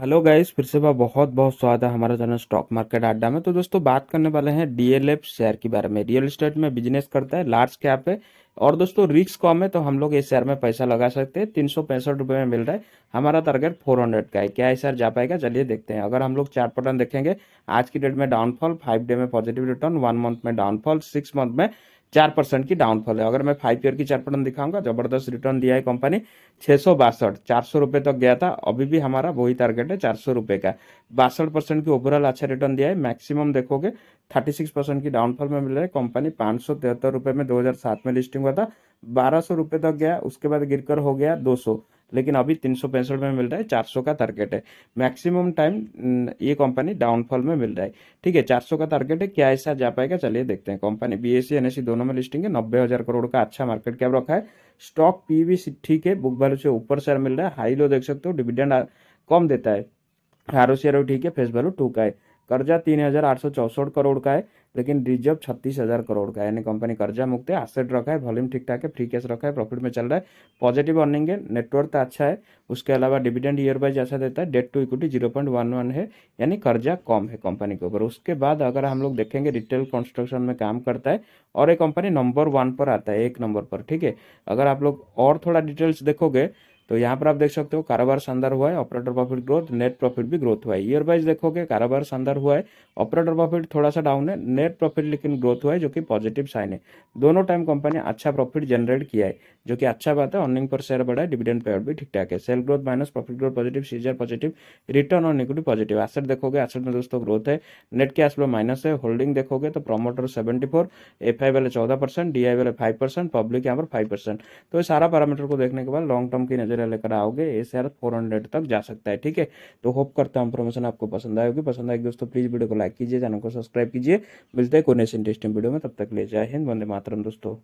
hello guys फिर से वह बहुत बहुत स्वागत है हमारा चैनल स्टॉक मार्केट अड्डा में तो दोस्तों बात करने वाले हैं डीएलएफ शेयर के बारे में रियल एस्टेट में बिजनेस करता है लार्ज कैप है और दोस्तों रिक्स कम है तो हम लोग इस शेयर में पैसा लगा सकते हैं तीन सौ पैंसठ रुपये में मिल रहा है हमारा टारगेट फोर हंड्रेड का है क्या ये शेयर जा पाएगा चलिए देखते हैं अगर हम लोग चार्ट पैटर्न देखेंगे आज की डेट में डाउनफॉल फाइव डे में पॉजिटिव रिटर्न वन मंथ में डाउनफॉल सिक्स मंथ में चार परसेंट की डाउनफॉल है अगर मैं फाइव ईयर की चार परसेंट दिखाऊंगा जबरदस्त रिटर्न दिया है कंपनी छः सौ बासठ चार सौ रुपये तक गया था अभी भी हमारा वही टारगेट है चार सौ रुपये का बासठ परसेंट की ओवरऑल अच्छा रिटर्न दिया है मैक्सिमम देखोगे थर्टी सिक्स परसेंट की डाउनफॉल में मिल रहा है कंपनी पाँच सौ तिहत्तर रुपये में दो हज़ार सात में लिस्टिंग हुआ था बारह सौ रुपये तक गया उसके बाद गिरकर हो गया दो सौ लेकिन अभी तीन सौ पैंसठ में मिल रहा है चार सौ का टारगेट है मैक्सिमम टाइम ये कंपनी डाउनफॉल में मिल रहा है ठीक है चार सौ का टारगेट है क्या ऐसा जा पाएगा चलिए देखते हैं कंपनी बी एस सी दोनों में लिस्टिंग है नब्बे हज़ार करोड़ का अच्छा मार्केट कैप रखा है स्टॉक पी भी ठीक है बुक वैल्यू से ऊपर शेयर मिल रहा है हाई लो देख सकते हो डिविडेंड कम देता है आर ओ सी आर ठीक है फेस वैल्यू टू का है कर्जा तीन हज़ार आठ सौ चौसठ करोड़ का है लेकिन रिजर्व छत्तीस हज़ार करोड़ का है यानी कंपनी कर्जा मुक्त है एसेट रखा है वॉल्यूम ठीक ठाक है फ्री कैश रखा है प्रॉफिट में चल रहा है पॉजिटिव अर्निंग है तो अच्छा है उसके अलावा डिविडेंड ईयर वाइज ऐसा देता है debt to equity zero point one one है यानी कर्जा कम है कंपनी के ऊपर उसके बाद अगर हम लोग देखेंगे रिटेल कंस्ट्रक्शन में काम करता है और ये कंपनी नंबर वन पर आता है एक नंबर पर ठीक है अगर आप लोग और थोड़ा डिटेल्स देखोगे तो यहाँ पर आप देख सकते हो कारोबार शानदार हुआ है operator profit growth net profit भी ग्रोथ हुआ है ईयर वाइज देखोगे कारोबार शानदार हुआ है ऑपरेटर प्रॉफिट थोड़ा सा डाउन है नेट प्रॉफिट लेकिन ग्रोथ हुआ है जो कि पॉजिटिव साइन है दोनों टाइम कंपनी अच्छा प्रॉफिट जनरेट किया है जो कि अच्छा बात है अर्निंग पर शेयर बढ़ा है डिविडेंड पेयर भी ठीक ठाक है sale growth minus profit growth positive सीजर पॉजिटिव रिटर्न और निगेटिव पॉजिटिव एसेट देखोगे एसेट में दोस्तों ग्रोथ है नेट कैश फ्लो माइनस है होल्डिंग देखोगे तो promoter seventy four F I वाले चौदह परसेंट डी आई वाले फाइव परसेंट पब्लिक यहाँ पर फाइव परसेंट तो सारा पैरामीटर को देखने के बाद लॉन्ग टर्म की नजर जरा लेकर आओगे एस आर फोर हंड्रेड तक जा सकता है ठीक है तो होप करता हूँ इन्फॉर्मेशन आपको पसंद आएगी पसंद आएगी दोस्तों प्लीज़ वीडियो को लाइक कीजिए चैनल को सब्सक्राइब कीजिए मिलते हैं कोई नेक्स्ट इंटरेस्टिंग वीडियो में तब तक ले जाए हिंद वंदे मातरम दोस्तों